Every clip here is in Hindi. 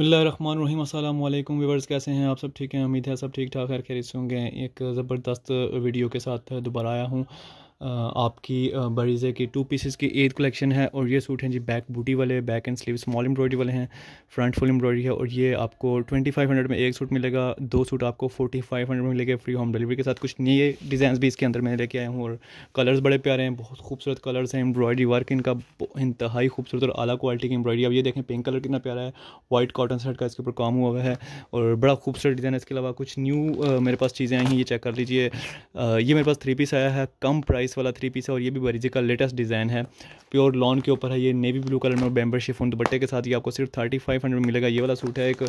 बसमीम अल्लाम व्यूवर्स कैसे हैं आप सब ठीक हैं उम्मीद है सब ठीक ठाक खैर खैर से होंगे एक ज़बरदस्त वीडियो के साथ दोबारा आया हूँ आपकी बरीज़े की टू पीसेस की एट कलेक्शन है और ये सूट हैं जी बैक बूटी वाले back and sleeve small embroidery वाले हैं फ्रंट फुल एम्ब्रॉयडरी है और ये आपको ट्वेंटी फाइव हंड्रेड में एक सूट मिलेगा दो सूट आपको फोर्टी फाइव हंड्रेड में मिलेगा फ्री होम डिलीवरी के साथ कुछ नए डिज़ाइन भी इसके अंदर मैं लेके आया हूँ और कलर्स बड़े प्यारे हैं बहुत खूबसूरत कलर्स हैं एम्ब्रॉयडरी वर्क इनका इंतहाई खूबसूरत और अला क्वालिटी की एम्ब्रॉयडरी अब ये देखें पिंक कलर कितना प्यारा है वाइट कॉटन शर्ट का इसके ऊपर काम हुआ है और बड़ा खूबसूरत डिज़ाइन है इसके अलावा कुछ न्यू मेरे पास चीज़ें आई हैं ये चेक कर लीजिए ये मेरे पास थ्री पीस आया है कम प्राइस प्राइस वाला थ्री पीस है और ये भी बरीजे का लेटेस्ट डिज़ाइन है प्योर लॉन के ऊपर है ये नेवी ब्लू कलर में बैम्बर शिफोन दुपट्टे के साथ ये आपको सिर्फ थर्टी फाइव हंड्रेड में मिलेगा ये वाला सूट है एक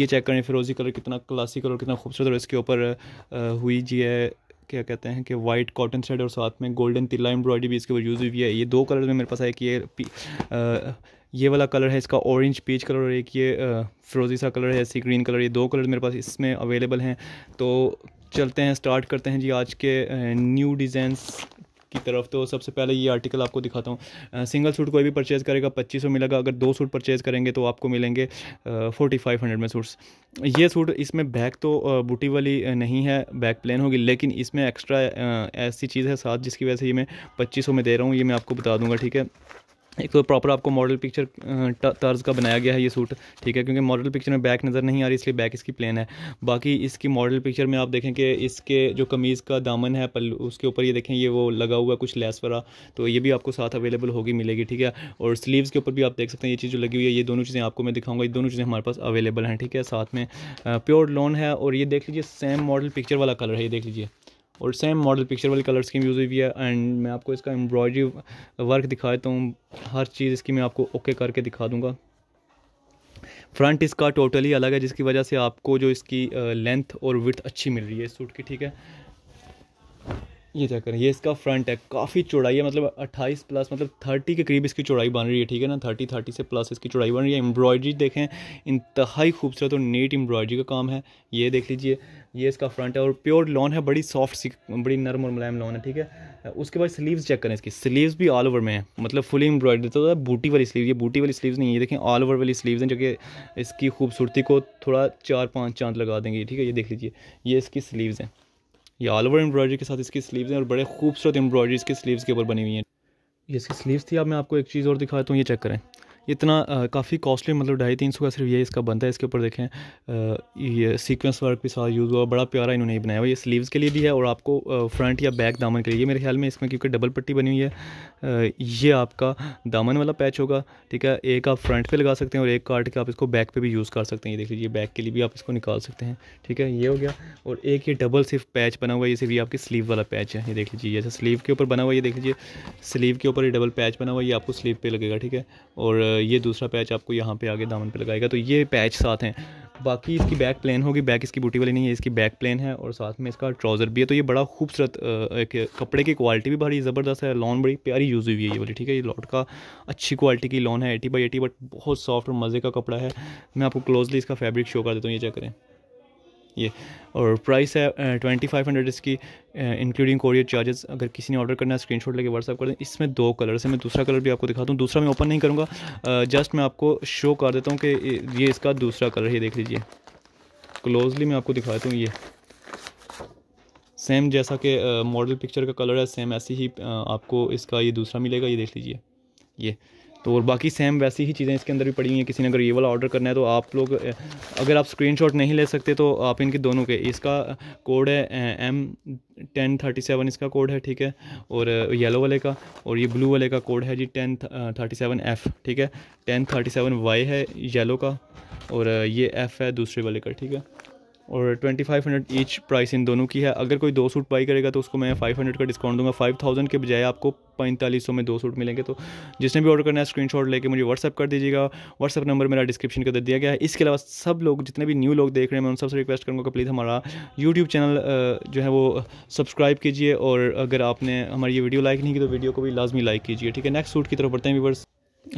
ये चेक करें फिरोजी कलर कितना क्लासिक और कितना खूबसूरत और इसके ऊपर हुई जी है क्या कहते हैं कि वाइट कॉटन शेड और साथ में गोल्डन तिल्ला एम्ब्रॉयडरी भी इसके ऊपर यूज़ हुई है ये दो कलर में मेरे पास है कि ये ये वाला कलर है इसका ऑरेंज पीच कलर और एक ये फ्रोजी सा कलर है सी ग्रीन कलर ये दो कलर मेरे पास इसमें अवेलेबल हैं तो चलते हैं स्टार्ट करते हैं जी आज के न्यू डिज़ाइंस की तरफ तो सबसे पहले ये आर्टिकल आपको दिखाता हूँ सिंगल सूट कोई भी परचेज़ करेगा पच्चीस सौ मिलेगा अगर दो सूट परचेज़ करेंगे तो आपको मिलेंगे फोर्टी फाइव हंड्रेड में सूट्स ये सूट इसमें बैक तो बूटी वाली नहीं है बैक प्लेन होगी लेकिन इसमें एक्स्ट्रा ऐसी चीज़ है साथ जिसकी वजह से ये मैं पच्चीस सौ में दे रहा हूँ ये मैं आपको बता दूँगा ठीक है एक तो प्रॉपर आपको मॉडल पिक्चर तर्ज का बनाया गया है ये सूट ठीक है क्योंकि मॉडल पिक्चर में बैक नज़र नहीं आ रही इसलिए बैक इसकी प्लेन है बाकी इसकी मॉडल पिक्चर में आप देखें कि इसके जो कमीज़ का दामन है पल उसके ऊपर ये देखें ये वो लगा हुआ है कुछ लेस वरा तो ये भी आपको साथ अवेलेबल होगी मिलेगी ठीक है और स्लीवस के ऊपर भी आप देख सकते हैं ये चीज़ जो लगी हुई है ये दोनों चीज़ें आपको मैं दिखाऊंगा ये दोनों चीज़ें हमारे पास अवेलेबल हैं ठीक है साथ में प्योर लोन है और ये देख लीजिए सेम मॉडल पिक्चर वाला कलर है ये देख लीजिए और सेम मॉडल पिक्चर वाली कलर स्कीम यूज़ हुई है एंड मैं आपको इसका एम्ब्रॉयडरी वर्क दिखा देता हूँ हर चीज़ इसकी मैं आपको ओके करके दिखा दूँगा फ्रंट इसका टोटली अलग है जिसकी वजह से आपको जो इसकी लेंथ और विथ अच्छी मिल रही है इस सूट की ठीक है ये चेक करें ये इसका फ्रंट है काफ़ी चौड़ाई है मतलब 28 प्लस मतलब 30 के करीब इसकी चौड़ाई बन रही है ठीक है ना 30 30 से प्लस इसकी चौड़ाई बन रही है एम्ब्रॉयडरी देखें इंतहाई खूबसूरत और नीट एम्ब्रॉयडरी का काम है ये देख लीजिए ये इसका फ्रंट है और प्योर लॉन है बड़ी सॉफ्ट सी बड़ी नरम और मुलायम लॉन है ठीक है उसके बाद स्लीव्स चेक करें इसकी स्लीव्स भी ऑल ओवर में है मतलब फुली एम्ब्रॉयडरी तो बूटी मतलब वाली स्लीव ये बूटी वाली स्लीव्स नहीं है देखें ऑल ओवर वाली स्लीव्स हैं जो कि इसकी खूबसूरती को थोड़ा चार पाँच चांद लगा देंगे ठीक है ये देख लीजिए ये इसकी स्लीव्स हैं ये ऑल ओवर एम्ब्रॉयडरी के साथ इसकी स्लीव्स हैं और बड़े खूबसूरत एम्ब्रॉयडरी इसके स्लीव्स के ऊपर बनी हुई हैं ये इसकी स्लीव्स थी अब मैं आपको एक चीज़ और दिखाता हूँ ये चेक करें इतना काफ़ी कॉस्टली मतलब ढाई तीन सौ का सिर्फ ये इसका बनता है इसके ऊपर देखें आ, ये सीक्वेंस वर्क भी सारा यूज़ हुआ बड़ा प्यारा इन्होंने ही बनाया हुआ ये स्लीव्स के लिए भी है और आपको फ्रंट या बैक दामन के लिए मेरे ख्याल में इसमें क्योंकि डबल पट्टी बनी हुई है ये आपका दामन वाला पैच होगा ठीक है एक आप फ्रंट पर लगा सकते हैं और एक काट के आप इसको बैक पर भी यूज़ कर सकते हैं ये देख लीजिए बैक के लिए भी आप इसको निकाल सकते हैं ठीक है ये हो गया और एक ये डबल सिर्फ पैच बना हुआ है ये सिर्फ ये आपकी स्लीव वाला पैच है ये देख लीजिए जैसे स्लीव के ऊपर बना हुआ ये देख लीजिए स्लीव के ऊपर ये डबल पैच बना हुआ ये आपको स्लीव पर लगेगा ठीक है और ये दूसरा पैच आपको यहाँ पे आगे दामन पे लगाएगा तो ये पैच साथ हैं बाकी इसकी बैक प्लेन होगी बैक इसकी बूटी वाली नहीं है इसकी बैक प्लेन है और साथ में इसका ट्राउज़र भी है तो ये बड़ा खूबसूरत एक कपड़े की क्वालिटी भी बड़ी ज़बरदस्त है लॉन बड़ी प्यारी यूज़ हुई है ये वाली ठीक है ये लॉट का अच्छी क्वालिटी की लॉन है एटी बाई एटी बट बहुत सॉफ्ट और मज़े का कपड़ा है मैं आपको क्लोजली इसका फैब्रिक शो कर देता हूँ ये चेक करें ये और प्राइस है ट्वेंटी फाइव हंड्रेड इसकी इंक्लूडिंग कोरियर चार्जेस अगर किसी ने ऑर्डर करना है स्क्रीन शॉट लेके व्हाट्सअप कर दें इसमें दो कलर है मैं दूसरा कलर भी आपको दिखाता हूँ दूसरा मैं ओपन नहीं करूँगा जस्ट मैं आपको शो कर देता हूँ कि ये इसका दूसरा कलर ये देख लीजिए क्लोजली मैं आपको दिखाता हूँ ये सेम जैसा कि मॉडल पिक्चर का कलर है सेम ऐसे ही आपको इसका ये दूसरा मिलेगा ये देख लीजिए ये तो और बाकी सेम वैसी ही चीज़ें इसके अंदर भी पड़ी हुई हैं किसी ने अगर ये वाला ऑर्डर करना है तो आप लोग अगर आप स्क्रीनशॉट नहीं ले सकते तो आप इनके दोनों के इसका कोड है एम टेन थर्टी सेवन इसका कोड है ठीक है और येलो वाले का और ये ब्लू वाले का कोड है G ten thirty seven F ठीक है टेन थर्टी सेवन वाई है येलो का और ये एफ़ है दूसरे वाले का ठीक है और 2500 ईच प्राइस इन दोनों की है अगर कोई दो सूट बाई करेगा तो उसको मैं 500 का डिस्काउंट दूंगा 5000 के बजाय आपको पैंतालीस में दो सूट मिलेंगे तो जिसने भी ऑर्डर करना है स्क्रीनशॉट लेके मुझे व्हाट्सअप कर दीजिएगा व्हाट्सअप नंबर मेरा डिस्क्रिप्शन का अंदर दिया गया है इसके अलावा सब लोग जितने भी न्यू लोग देख रहे हैं मैं उन सबसे रिक्वेस्ट करूँगा कि प्लीज़ हमारा यूट्यूब चैनल जो है वो सब्सक्राइब कीजिए और अगर आपने हमारी ये वीडियो लाइक नहीं की तो वीडियो को भी लाजमी लाइक कीजिए ठीक है नेक्स्ट सूट की तरफ बढ़ते हैं व्यूवर्स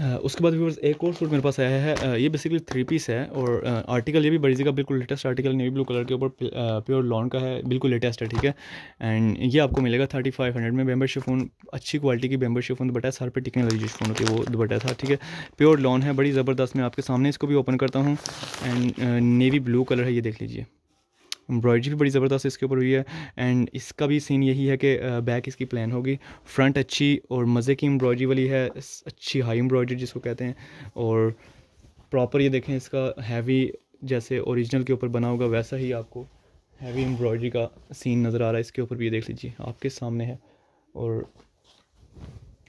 उसके बाद व्यूवर्स एक और सूट मेरे पास आया है ये बेसिकली थ्री पीस है और आर्टिकल ये भी बड़ी का बिल्कुल latest article navy blue colour के ऊपर प्योर लॉन का है बिल्कुल लेटेस्ट है ठीक है एंड ये आपको मिलेगा थर्टी फाइव हंड्रेड में बेम्बर शिफोन अच्छी क्वालिटी की बेम्बर शिफोन दुपट्टा सर पर टिकने लगी जिस फोन के वो दुपट्टा था ठीक है प्योर लॉन है बड़ी ज़बरदस्त मैं आपके सामने इसको भी ओपन करता हूँ एंड नेवी ब्लू कलर है ये देख लीजिए एम्ब्रॉयडरी भी बड़ी ज़बरदस्त इसके ऊपर हुई है एंड इसका भी सीन यही है कि बैक इसकी प्लान होगी फ्रंट अच्छी और मज़े की एम्ब्रॉयडरी वाली है अच्छी हाई एम्ब्रॉयडरी जिसको कहते हैं और प्रॉपर ये देखें इसका हैवी जैसे ओरिजिनल के ऊपर बना होगा वैसा ही आपको हैवी एम्ब्रॉयडरी का सीन नज़र आ रहा है इसके ऊपर भी ये देख लीजिए आपके सामने है और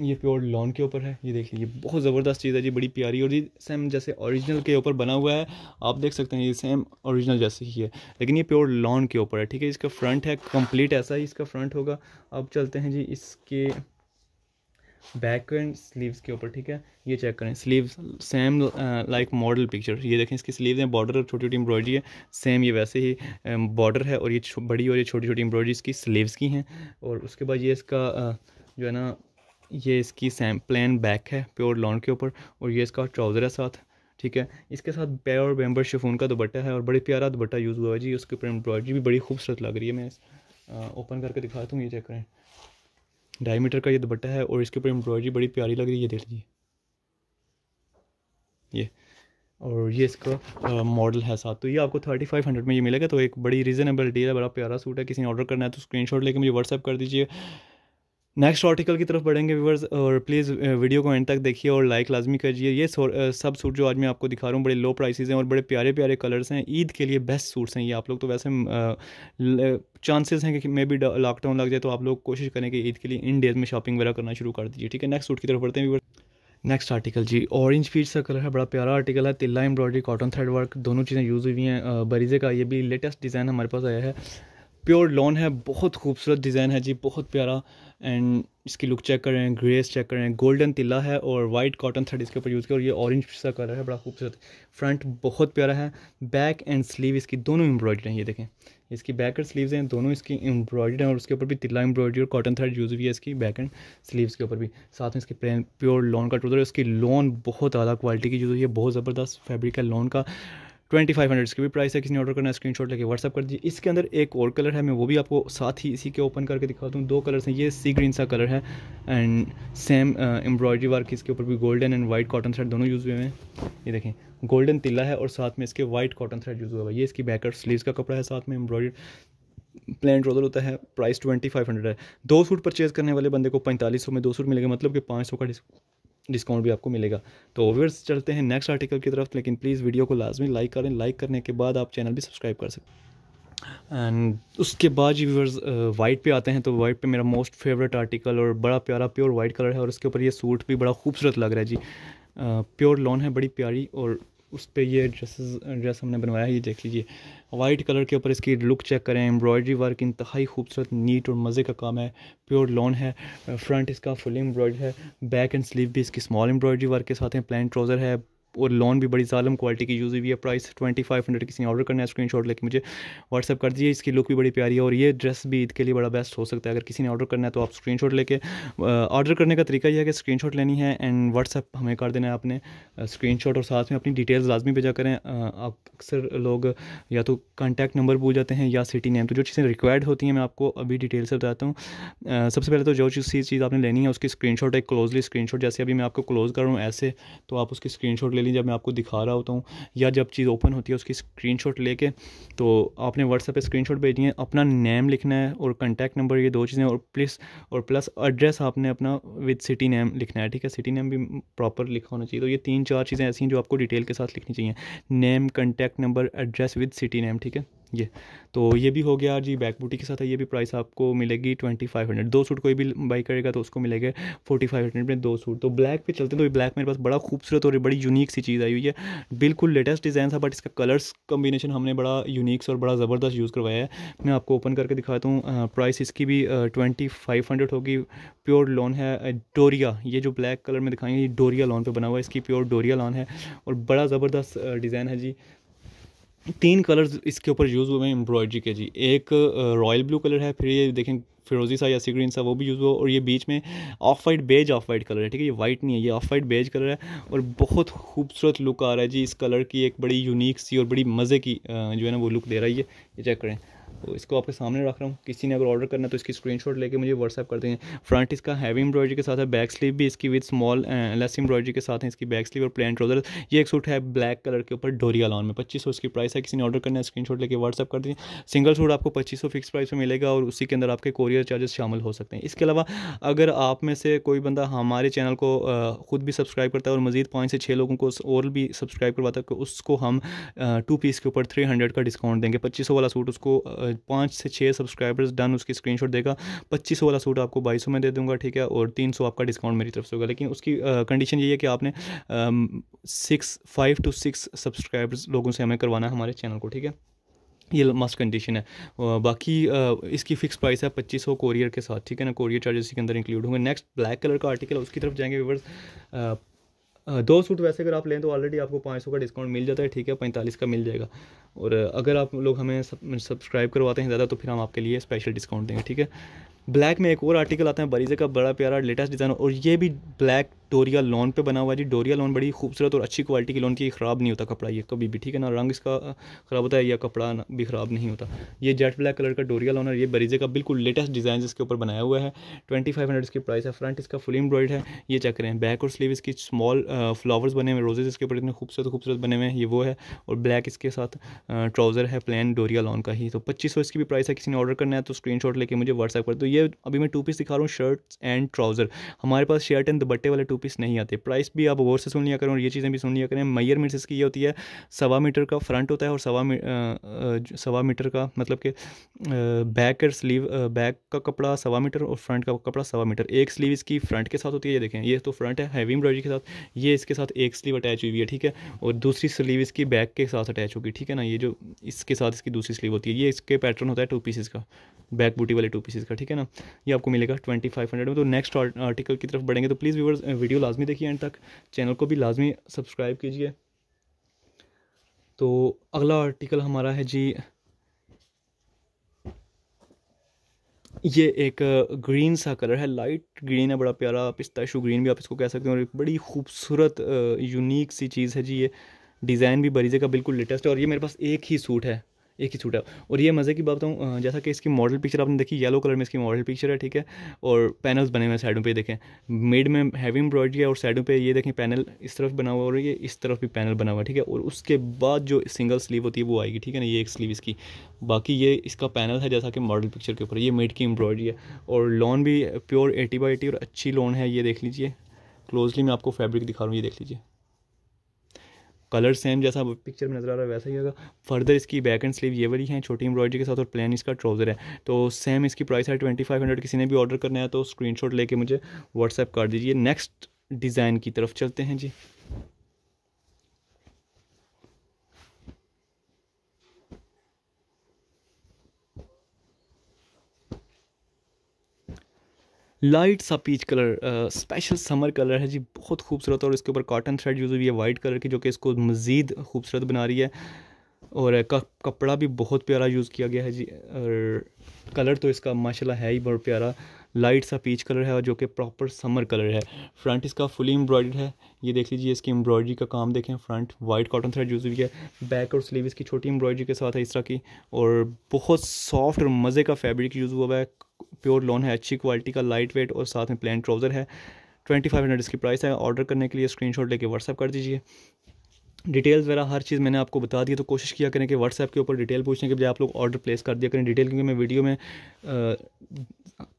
ये प्योर लॉन के ऊपर है ये देख लीजिए बहुत ज़बरदस्त चीज़ है जी बड़ी प्यारी और जी सेम जैसे ओरिजिनल के ऊपर बना हुआ है आप देख सकते हैं ये सेम ओरिजिनल जैसे ही है लेकिन ये प्योर लॉन के ऊपर है ठीक है इसका फ्रंट है कंप्लीट ऐसा ही इसका फ्रंट होगा अब चलते हैं जी इसके बैक एंड स्लीव्स के ऊपर ठीक है ये चेक करें sleeves same like model picture ये देखें इसकी स्लीव्स हैं बॉर्डर और छोटी छोटी एम्ब्रॉयडरी है सेम ये वैसे ही बॉर्डर है और ये बड़ी और ये छोटी छोटी एम्ब्रॉयडरी इसकी स्लीव्स की हैं और उसके बाद ये इसका जो है ना ये इसकी सैम प्लान बैक है प्योर लॉन के ऊपर और ये इसका ट्राउज़र है साथ ठीक है इसके साथ प्योर बेम्बर शिफोन का दुपट्टा है और बड़ी प्यारा दुपट्टा यूज़ हुआ है जी उसके ऊपर एम्ब्रॉयडरी भी बड़ी खूबसूरत लग रही है मैं ओपन करके दिखाता हूँ ये चेक करें ढाई मीटर का ये दुपट्टा है और इसके ऊपर एम्ब्रॉयडरी बड़ी प्यारी लग रही है ये देख लीजिए ये और ये इसका मॉडल है साथ तो ये आपको थर्टी फाइव हंड्रेड में ये मिलेगा तो एक बड़ी रीज़नेबल डील है बड़ा प्यारा सूट है किसी ने ऑर्डर करना है तो स्क्रीनशॉट लेके मुझे व्हाट्सअप कर दीजिए नेक्स्ट आर्टिकल की तरफ बढ़ेंगे व्यूवर्स और प्लीज़ वीडियो uh, को एंड तक देखिए और लाइक लाजमी करिए ये uh, सब सूट जो आज मैं आपको दिखा रहा हूँ बड़े लो प्राइसेस हैं और बड़े प्यारे प्यारे कलर्स हैं ईद के लिए बेस्ट सूट्स हैं ये आप लोग तो वैसे चांसेस uh, हैं कि मे बी लॉकडाउन लग जाए तो आप लोग कोशिश करें कि ईद के लिए इन डेज़ में शॉपिंग वगैरह करना शुरू कर दीजिए ठीक है नेक्स्ट सूट की तरफ बढ़ते हैं व्यवर्स नेक्स्ट आर्टिकल जी ऑरेंज पीच का कलर है बड़ा प्यारा आर्टिकल है तिल्ला एम्ब्रॉयडरी कॉटन थ्रेड वर्क दोनों चीज़ें यूज़ हुई हैं बरीजे का ये भी लेटेस्ट डिज़ाइन हमारे पास आया है प्योर लॉन है बहुत खूबसूरत डिज़ाइन है जी बहुत प्यारा एंड इसकी लुक चेक करें ग्रेस चेक करें गोल्डन तिल्ला है और वाइट कॉटन थर्ड इसके ऊपर यूज़ किया और ये ऑरेंज सा कलर है बड़ा खूबसूरत फ्रंट बहुत प्यारा है बैक एंड स्लीव इसकी दोनों एम्ब्रॉयडर हैं ये देखें इसकी बैक एंड स्लीव्स हैं दोनों इसकी एम्ब्रॉयड हैं और उसके ऊपर भी तिल्ला एम्ब्रॉयडरी और कॉटन थर्ड यूज़ हुई है इसकी बैक एंड स्लीव के ऊपर भी साथ में इसकी प्योर लॉन का ट्रोजर है लॉन बहुत ज़्यादा क्वालिटी की यूज़ हुई है बहुत ज़बरदस्त फैब्रिक है लॉन का ट्वेंटी फाइव हंड्रेड इसकी भी प्राइस है किसी ने ऑर्डर करना है स्क्रीन शॉट लेके व्हाट्सअप कर दीजिए इसके अंदर एक और कलर है मैं वो भी आपको साथ ही इसी के ओपन करके दिखाता हूँ दो कलर्स हैं ये सी ग्रीन सा कलर है एंड सेम एम्ब्रॉयडरी वर्क इसके ऊपर भी golden and white cotton thread दोनों यूज़ हुए हैं ये देखें गोल्डन तिल्ला है और साथ में इसके वाइट कॉटन थ्रेड यूज़ हुआ है ये इसकी बैकर स्लीव का कपड़ा है साथ में एम्ब्रॉयड प्लान रोजर होता है प्राइस ट्वेंटी फाइव हंड्रेड है दो सूट परचेज़ करने वाले बंदे को पैंतालीस सौ में दो सूट मिलेगा मतलब कि पाँच सौ का डिस्काउंट डिस्काउंट भी आपको मिलेगा तो ओवियर्स चलते हैं नेक्स्ट आर्टिकल की तरफ लेकिन प्लीज़ वीडियो को लाजमी लाइक करें लाइक करने के बाद आप चैनल भी सब्सक्राइब कर सकते एंड उसके बाद जी व्यूवर्स वाइट पे आते हैं तो वाइट पे मेरा मोस्ट फेवरेट आर्टिकल और बड़ा प्यारा प्योर वाइट कलर है और उसके ऊपर ये सूट भी बड़ा खूबसूरत लग रहा है जी प्योर लॉन है बड़ी प्यारी और उस पर ये ड्रेस ड्रेस हमने बनवाया है ये देख लीजिए वाइट कलर के ऊपर इसकी लुक चेक करें एम्ब्रॉयडरी वर्क इंतहाई खूबसूरत नीट और मज़े का काम है प्योर लॉन है फ्रंट इसका फुल एम्ब्रॉयडरी है बैक एंड स्लीव भी इसकी स्मॉल एम्ब्रॉयडरी वर्क के साथ हैं प्लान ट्राउज़र है और लॉन भी बड़ी ालम क्वालिटी की यूज़ हुई है प्राइस ट्वेंटी फाइव हंड्रेड किसी ने ऑर्डर करना है स्क्रीन शॉट लेकर मुझे व्हाट्सअप कर दीजिए इसकी लुक भी बड़ी प्यारी है और ये ड्रेस भी ईद के लिए बड़ा बेस्ट हो सकता है अगर किसी ने ऑर्डर करना है तो आप स्क्रीन शॉट लेके ऑर्डर करने का तरीका यह है कि स्क्रीन शॉट लेनी है एंड व्हाट्सअप हमें कर देना है आपने स्क्रीन शॉट और साथ में अपनी डिटेल्स लाजमी भेजा करें आप अक्सर लोग या तो कॉन्टैक्ट नंबर भूल जाते हैं या सिटी नेम तो जो चीज़ें रिक्वायर्ड होती हैं मैं आपको अभी डिटेल से बताता हूँ सबसे पहले तो जो चीज़ चीज़ आपने लेनी है उसकी स्क्रीन एक क्लोजली स्क्रीन जैसे अभी मैं आपको क्लोज़ कर रहा हूँ ऐसे तो आप उसकी स्क्रीन ले लीजिए जब मैं आपको दिखा रहा होता हूँ या जब चीज़ ओपन होती है उसकी स्क्रीन शॉट लेके तो आपने व्हाट्सएप पर स्क्रीन शॉट भेजनी है अपना नेम लिखना है और कंटैक्ट नंबर ये दो चीज़ें और प्लस और प्लस एड्रेस आपने अपना विद सिटी नेम लिखना है ठीक है सिटी नेम भी प्रॉपर लिखा होना चाहिए तो ये तीन चार चीज़ें ऐसी हैं जो आपको डिटेल के साथ लिखनी चाहिए name contact number address with city name ठीक है ये तो ये भी हो गया जी बैक बूटी के साथ है ये भी प्राइस आपको मिलेगी ट्वेंटी फाइव हंड्रेड दो सूट कोई भी बाई करेगा तो उसको मिलेगा फोर्टी फाइव हंड्रेड में दो सूट तो ब्लैक पे चलते हैं तो ब्लैक मेरे पास बड़ा खूबसूरत और बड़ी यूनिक सी चीज़ आई हुई है बिल्कुल लेटेस्ट डिज़ाइन था बट इसका कलर्स कम्बिनेशन हमने बड़ा यूनिक्स और बड़ा ज़बरदस्त यूज़ करवाया है मैं आपको ओपन करके दिखाता हूँ प्राइस इसकी भी ट्वेंटी फाइव हंड्रेड होगी प्योर लॉन है डोरिया ये जो ब्लैक कलर में दिखाएंगे ये डोरिया लॉन पर बना हुआ है इसकी प्योर डोरिया लॉन है और बड़ा ज़बरदस्त डिज़ाइन है जी तीन कलर्स इसके ऊपर यूज़ हुए हैं एम्ब्रॉयडरी के जी एक रॉयल ब्लू कलर है फिर ये देखें फिरोजी सा या सी ग्रीन सा वो भी यूज़ हुआ और ये बीच में off white beige off white colour है ठीक है ये वाइट नहीं है ये ऑफ वाइट बेज कलर है और बहुत खूबसूरत लुक आ रहा है जी इस कलर की एक बड़ी यूनिक सी और बड़ी मज़े की जो है ना वो लुक दे रहा है ये चेक करें तो इसको आपके सामने रख रहा हूँ किसी ने अगर ऑर्डर करना तो इसकी स्क्रीन शॉट लेके मुझे व्हाट्सअप कर दें फ्रंट इसका हैवी एम्ब्रॉयडरी के साथ है बैक स्लीव भी इसकी विद स्मॉल लेस एम्ब्रॉयडरी के साथ है इसकी बैक स्लीव और प्लेन ट्राउजर ये एक सूट है ब्लैक कलर के ऊपर डोरिया लॉन में पच्चीस इसकी प्राइस है किसी ने ऑर्डर करना है स्क्रीन लेके व्हाट्सअप कर दें सिंगल सूट आपको पच्चीस फिक्स प्राइस में मिलेगा और उसी के अंदर आपके कोरियर चार्जेस शामिल हो सकते हैं इसके अलावा अगर आप में से कोई बंदा हमारे चैनल को खुद भी सब्सक्राइब करता है और मजीद पाँच से छः लोगों को और भी सब्सक्राइब करवाता है तो उसको हम टू पीस के ऊपर थ्री हंड्रेड का डिस्काउंट देंगे पच्चीस वाला सूट उसको पाँच से छः सब्सक्राइबर्स डन उसकी स्क्रीन देगा पच्चीस वाला सूट आपको बाईस में दे दूंगा ठीक है और तीन आपका डिस्काउंट मेरी तरफ से होगा लेकिन उसकी कंडीशन ये है कि आपने six five two six subscribers लोगों से हमें करवाना है हमारे चैनल को ठीक है ये मस्ट कंडीशन है बाकी इसकी फिक्स प्राइस है पच्चीस सौ कोरियर के साथ ठीक है ना कोरियर चार्जेस के अंदर इंक्लूड होंगे नेक्स्ट ब्लैक कलर का आर्टिकल उसकी तरफ जाएंगे व्यवर्स दो सूट वैसे अगर आप लें तो ऑलरेडी आपको पाँच सौ का डिस्काउंट मिल जाता है ठीक है पैंतालीस का मिल जाएगा और अगर आप लोग हमें सब्सक्राइब करवाते हैं ज़्यादा तो फिर हम आपके लिए स्पेशल डिस्काउंट देंगे ठीक है ब्लैक में एक और आर्टिकल आता है बरीजे का बड़ा प्यारा लेटेस्ट डिज़ाइन और ये भी ब्लैक डोरिया लॉन पे बना हुआ जी डोरिया लॉन बड़ी खूबसूरत और अच्छी क्वालिटी की लॉन की ख़राब नहीं होता कपड़ा ये कभी भी ठीक है ना रंग इसका ख़राब होता है या कपड़ा भी ख़राब नहीं होता ये जेट ब्लैक कलर का डोरिया लॉन और ये बरीजे का बिल्कुल लेटेस्ट डिज़ाइन इसके ऊपर बनाया हुआ है ट्वेंटी फाइव हंड्रेड इसकी प्राइस है फ्रंट इसका फुल एम्ब्रॉयड है ये चेक करें बैक और स्लीव इसकी स्मॉल फ्लावर्स बने हुए रोजेज इसके ऊपर इतने खूबसूरत खूबसूरत बने हुए हैं ये वो है और ब्लैक इसके साथ ट्राउज़र है प्लान डोरिया लॉन का ही तो पच्चीस इसकी भी प्राइस है किसी ने ऑर्डर करना है तो स्क्रीन लेके मुझे व्हाट्सएप पर तो ये अभी मैं टू पीस दिखा रहा हूँ शर्ट्स एंड ट्राउज़र हमारे पास शर्ट एंड दुपट्टे वाले टू रुपीज़ नहीं आते प्राइस भी आप गौर से सुन लिया करें और ये चीज़ें भी सुन लिया करें मैयर मिर्स इसकी ये होती है सवा मीटर का फ्रंट होता है और सवा मी, सवा मीटर का मतलब कि बैक और स्लीव बैक का कपड़ा सवा मीटर और फ्रंट का कपड़ा सवा मीटर एक स्लीव इसकी फ्रंट के साथ होती है ये देखें ये तो फ्रंट है हैवी एम्ब्रॉयडरी के साथ ये इसके साथ एक स्लीव अटैच हुई है ठीक है और दूसरी स्लीव इसकी बैक के साथ अटैच होगी ठीक है ना ये जो इसके साथ इसकी दूसरी स्लीव होती है ये इसके पैटर्न होता है टू पीसेस का बैक बूटी वाले टू पीसेस का ठीक है ना ये आपको मिलेगा ट्वेंटी फाइव हंड्रेड में तो नेक्स्ट आर्टिकल की तरफ बढ़ेंगे तो प्लीज़ व्यूवर्स वीडियो वीडियो लाजमी देखिए एंड तक चैनल को भी लाजमी सब्सक्राइब कीजिए तो अगला आर्टिकल हमारा है जी ये एक ग्रीन सा कलर है लाइट ग्रीन है बड़ा प्यारा पिस्ताशू ग्रीन भी आप इसको कह सकते हैं और एक बड़ी खूबसूरत यूनिक सी चीज़ है जी ये डिज़ाइन भी बरीजे का बिल्कुल लेटेस्ट है और ये मेरे पास एक ही सूट है एक ही सूट है और ये मज़े की बात बताऊँ जैसा कि इसकी मॉडल पिक्चर आपने देखी येलो कलर में इसकी मॉडल पिक्चर है ठीक है और पैनल्स बने हुए साइडों पे देखें मिड में हैवी एम्ब्रॉयडरी है और साइडों पे ये देखें पैनल इस तरफ बना हुआ और ये इस तरफ भी पैनल बना हुआ है ठीक है और उसके बाद जो सिंगल स्लीव होती है वो आएगी ठीक है ना ये एक स्लीव इसकी बाकी ये इसका पैनल है जैसा कि मॉडल पिक्चर के ऊपर ये मेड की एम्ब्रॉयडरी है और लॉन भी प्योर एटी बाई एटी और अच्छी लॉन है ये देख लीजिए क्लोजली मैं आपको फैब्रिक दिखा रहा हूँ ये देख लीजिए कलर सेम जैसा पिक्चर में नज़र आ रहा है वैसा ही होगा फर्दर इसकी बैक एंड स्लीव ये वाली है छोटी एम्ब्रॉयडरी के साथ और प्लान इसका ट्राउज़र है तो सेम इसकी प्राइस है ट्वेंटी फाइव हंड्रेड किसी ने भी ऑर्डर करना है तो स्क्रीनशॉट लेके मुझे व्हाट्सएप कर दीजिए नेक्स्ट डिज़ाइन की तरफ चलते हैं जी लाइट सा peach colour special summer colour है जी बहुत खूबसूरत और इसके ऊपर कॉटन थ्रेड यूज़ हुई है वाइट कलर की जो कि इसको मज़ीद खूबसूरत बना रही है और कपड़ा भी बहुत प्यारा यूज़ किया गया है जी और कलर तो इसका माशाल्लाह है ही बहुत प्यारा लाइट सा पीच कलर है और जो कि प्रॉपर समर कलर है फ्रंट इसका फुली एम्ब्रॉयड है ये देख लीजिए इसकी एम्ब्रॉयडरी का काम देखें front white cotton thread use हुई है बैक और स्लीव इसकी छोटी एम्ब्रॉयडरी के साथ है इस तरह की और बहुत सॉफ्ट और मज़े का फैब्रिक यूज़ हुआ है प्योर लॉन है अच्छी क्वालिटी का लाइट वेट और साथ में प्लान ट्राउज़र है ट्वेंटी फाइव हंड्रेड इसकी प्राइस है ऑर्डर करने के लिए स्क्रीनशॉट लेके व्हाट्सअप कर दीजिए डिटेल्स वगैरह हर चीज़ मैंने आपको बता दी तो कोशिश किया करें कि व्हाट्सएप के ऊपर डिटेल पूछने के बजाय आप लोग ऑर्डर प्लेस कर दिया करें डिटेल क्योंकि मैं वीडियो में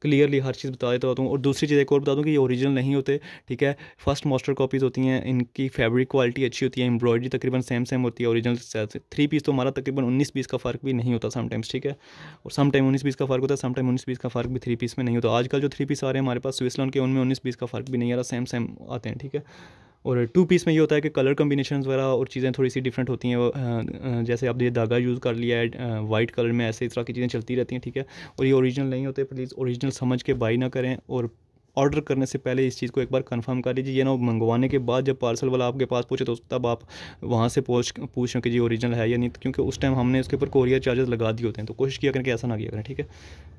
क्लियरली हर चीज़ बता देता हूँ और दूसरी चीज़ एक और बता दूँ कि ये ओरिजिनल नहीं होते ठीक है फर्स्ट मास्टर कॉपीज़ होती हैं इनकी फैब्रिक क्वालिटी अच्छी होती है एम्ब्रॉयडरी तकरीबन सेम सेम होती है ओरिजिनल से थ्री पीस तो हमारा तकरीबन उन्नीस बीस का फ़र्क भी नहीं होता समटाइम्स ठीक है और सम टाइम उन्नीस बीस का फ़र्क होता है सम टाइम उन्नीस बीस का फ़र्क भी थ्री पीस में नहीं होता आजकल जो थ्री पीस आ रहे हैं हमारे पास स्विसलैंड के उनमें उन्नीस बीस का फ़र्क भी नहीं आ रहा सेम सेम आते हैं ठीक है और टू पीस में ये होता है कि कलर कम्बिनेशन वगैरह और चीज़ें थोड़ी सी डिफरेंट होती हैं जैसे आपने धागा यूज़ कर लिया है वाइट कलर में ऐसे इस तरह की चीज़ें चलती रहती हैं ठीक है और ये ओरिजिनल नहीं होते प्लीज़ ओरिजिनल समझ के बाई ना करें और ऑर्डर करने से पहले इस चीज़ को एक बार कंफर्म कर लीजिए या ना मंगवाने के बाद जब पार्सल वाला आपके पास पूछे तो तब आप वहाँ से पूछ पूछ कि जी ओरिजिनल है या नहीं तो क्योंकि उस टाइम हमने उसके ऊपर कोरियर चार्जेस लगा दिए होते हैं तो कोशिश किया करें कि ऐसा ना किया करें ठीक है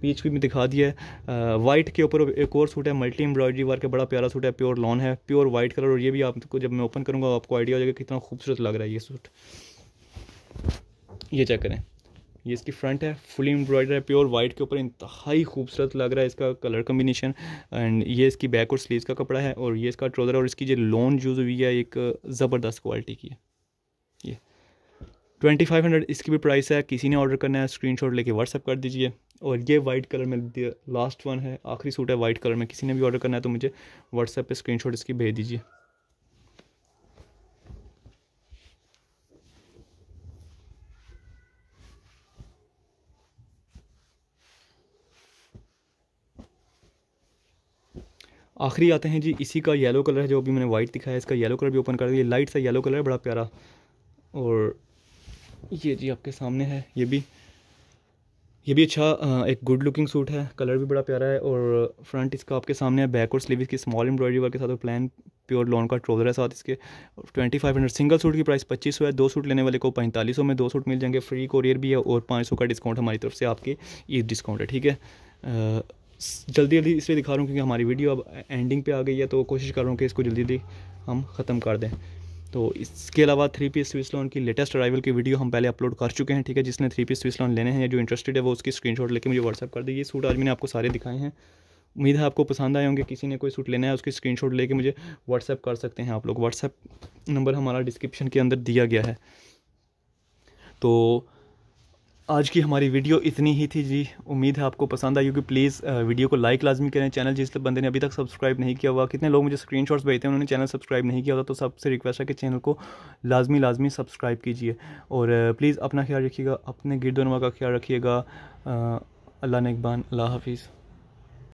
बीच भी दिखा दिया है वाइट के ऊपर एक और सूट है मल्टी एम्ब्रॉयडरी वर्क का बड़ा प्यारा सूट है प्योर लॉन है प्योर वाइट कलर और ये भी आपको जब मैं ओपन करूँगा आपको आइडिया हो जाएगा कितना खूबसूरत लग रहा है ये सूट ये चेक करें ये इसकी फ्रंट है फुली एम्ब्रॉयडर है प्योर वाइट के ऊपर इंतहाई खूबसूरत लग रहा है इसका कलर कम्बिनेशन एंड ये इसकी बैक और स्लीव का कपड़ा है और ये इसका ट्रोज़र और इसकी जो लोन यूज़ हुई है एक ज़बरदस्त क्वालिटी की है ये ट्वेंटी फाइव हंड्रेड इसकी भी प्राइस है किसी ने ऑर्डर करना है स्क्रीन शॉट लेके व्हाट्सअप कर दीजिए और ये वाइट कलर में लास्ट वन है आखिरी सूट है वाइट कलर में किसी ने भी ऑर्डर करना है तो मुझे व्हाट्सएप पर स्क्रीन शॉट इसकी भेज दीजिए आखिरी आते हैं जी इसी का येलो कलर है जो अभी मैंने वाइट दिखाया है इसका येलो कलर भी ओपन कर दिया लाइट सा येलो कलर है बड़ा प्यारा और ये जी आपके सामने है ये भी ये भी अच्छा एक गुड लुकिंग सूट है कलर भी बड़ा प्यारा है और फ्रंट इसका आपके सामने है बैक और स्लीव इसकी स्मॉल एम्ब्रॉयडरी वर्क के साथ और प्लान प्योर लॉन का ट्रोजर है साथ इसके twenty five hundred single suit की प्राइस पच्चीस सौ है दो सूट लेने वाले को पैंतालीस सौ में दो सूट मिल जाएंगे फ्री कोरियर भी है और पाँच सौ का डिस्काउंट हमारी तरफ से आपके ईद डिस्काउंट है ठीक है जल्दी जल्दी इसलिए दिखा रहा हूँ क्योंकि हमारी वीडियो अब एंडिंग पे आ गई है तो कोशिश कर रहा हूँ कि इसको जल्दी जल्दी हम ख़त्म कर दें तो इसके अलावा थ्री पी स्विस लोन की लेटेस्ट अराइवल की वीडियो हम पहले अपलोड कर चुके हैं ठीक है जिसने थ्री पीस स्विस लोन लेने हैं या जो इंटरेस्टेड है वो उसकी स्क्रीनशॉट लेके मुझे व्हाट्सअप कर दी ये सूट आज मैंने आपको सारे दिखाए हैं उम्मीद है आपको पसंद आए होंगे किसी ने कोई सूट लेना है उसकी स्क्रीनशॉट लेके मुझे व्हाट्सअप कर सकते हैं आप लोग व्हाट्सअप नंबर हमारा डिस्क्रिप्शन के अंदर दिया गया है तो आज की हमारी वीडियो इतनी ही थी जी उम्मीद है आपको पसंद आई क्योंकि प्लीज़ वीडियो को लाइक लाजमी करें चैनल जिस बंदे ने अभी तक सब्सक्राइब नहीं किया हुआ कितने लोग मुझे स्क्रीनशॉट्स भेजते हैं उन्होंने चैनल सब्सक्राइब नहीं किया हुआ तो सबसे रिक्वेस्ट है कि चैनल को लाजमी लाजमी सब्सक्राइब कीजिए और प्लीज़ uh, अपना ख्याल रखिएगा अपने गिरदोनवा का ख्याल रखिएगा uh, अल्लाह नेकबान अल्लाह हाफिज़